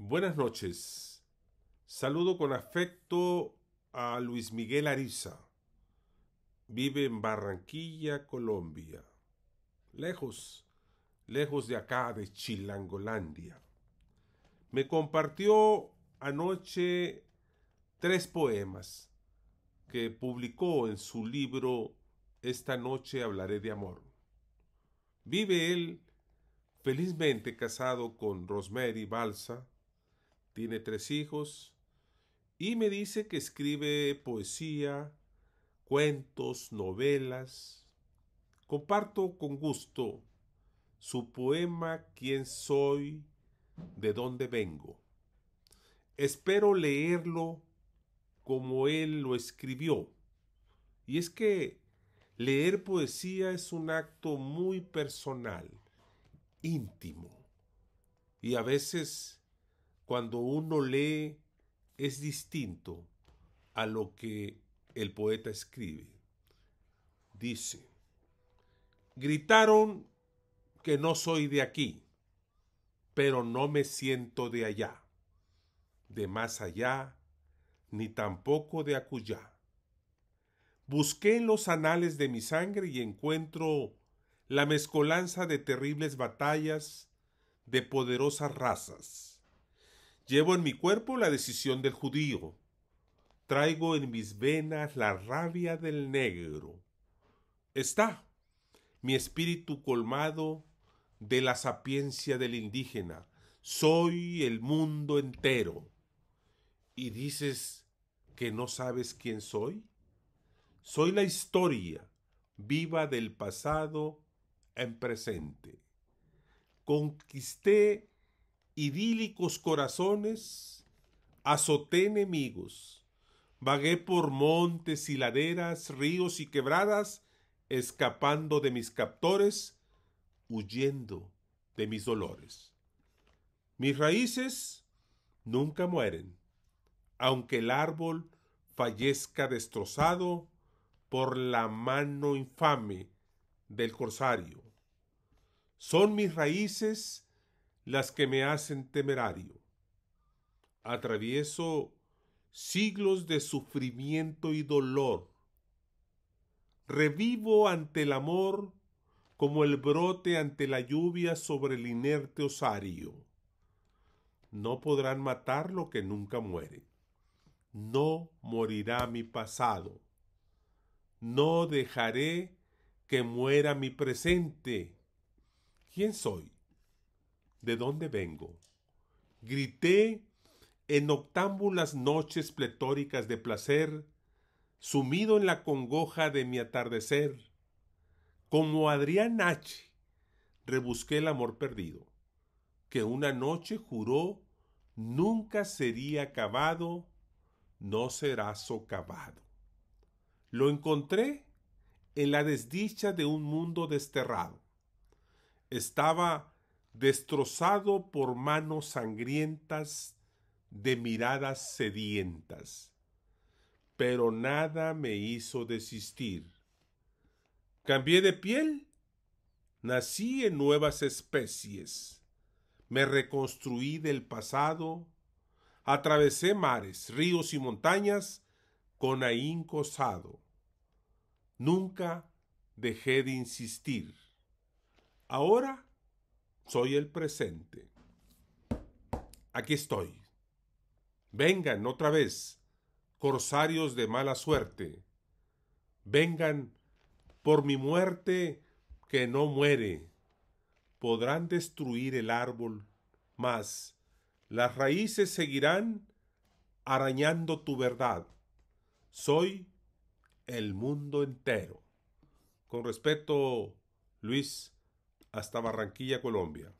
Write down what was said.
Buenas noches. Saludo con afecto a Luis Miguel Ariza. Vive en Barranquilla, Colombia. Lejos, lejos de acá, de Chilangolandia. Me compartió anoche tres poemas que publicó en su libro Esta noche hablaré de amor. Vive él felizmente casado con Rosemary Balsa, tiene tres hijos y me dice que escribe poesía, cuentos, novelas. Comparto con gusto su poema Quién soy, de dónde vengo. Espero leerlo como él lo escribió. Y es que leer poesía es un acto muy personal, íntimo, y a veces cuando uno lee es distinto a lo que el poeta escribe. Dice, gritaron que no soy de aquí, pero no me siento de allá, de más allá, ni tampoco de acullá. Busqué en los anales de mi sangre y encuentro la mezcolanza de terribles batallas de poderosas razas Llevo en mi cuerpo la decisión del judío. Traigo en mis venas la rabia del negro. Está mi espíritu colmado de la sapiencia del indígena. Soy el mundo entero. ¿Y dices que no sabes quién soy? Soy la historia viva del pasado en presente. Conquisté idílicos corazones, azoté enemigos, vagué por montes y laderas, ríos y quebradas, escapando de mis captores, huyendo de mis dolores. Mis raíces nunca mueren, aunque el árbol fallezca destrozado por la mano infame del corsario. Son mis raíces las que me hacen temerario. Atravieso siglos de sufrimiento y dolor. Revivo ante el amor como el brote ante la lluvia sobre el inerte osario. No podrán matar lo que nunca muere. No morirá mi pasado. No dejaré que muera mi presente. ¿Quién soy? de dónde vengo. Grité en octámbulas noches pletóricas de placer, sumido en la congoja de mi atardecer. Como Adrián H. rebusqué el amor perdido, que una noche juró nunca sería acabado, no será socavado. Lo encontré en la desdicha de un mundo desterrado. Estaba destrozado por manos sangrientas de miradas sedientas. Pero nada me hizo desistir. Cambié de piel, nací en nuevas especies, me reconstruí del pasado, atravesé mares, ríos y montañas con ahínco Nunca dejé de insistir. Ahora soy el presente. Aquí estoy. Vengan otra vez, corsarios de mala suerte. Vengan por mi muerte que no muere. Podrán destruir el árbol, mas las raíces seguirán arañando tu verdad. Soy el mundo entero. Con respeto, Luis hasta Barranquilla, Colombia.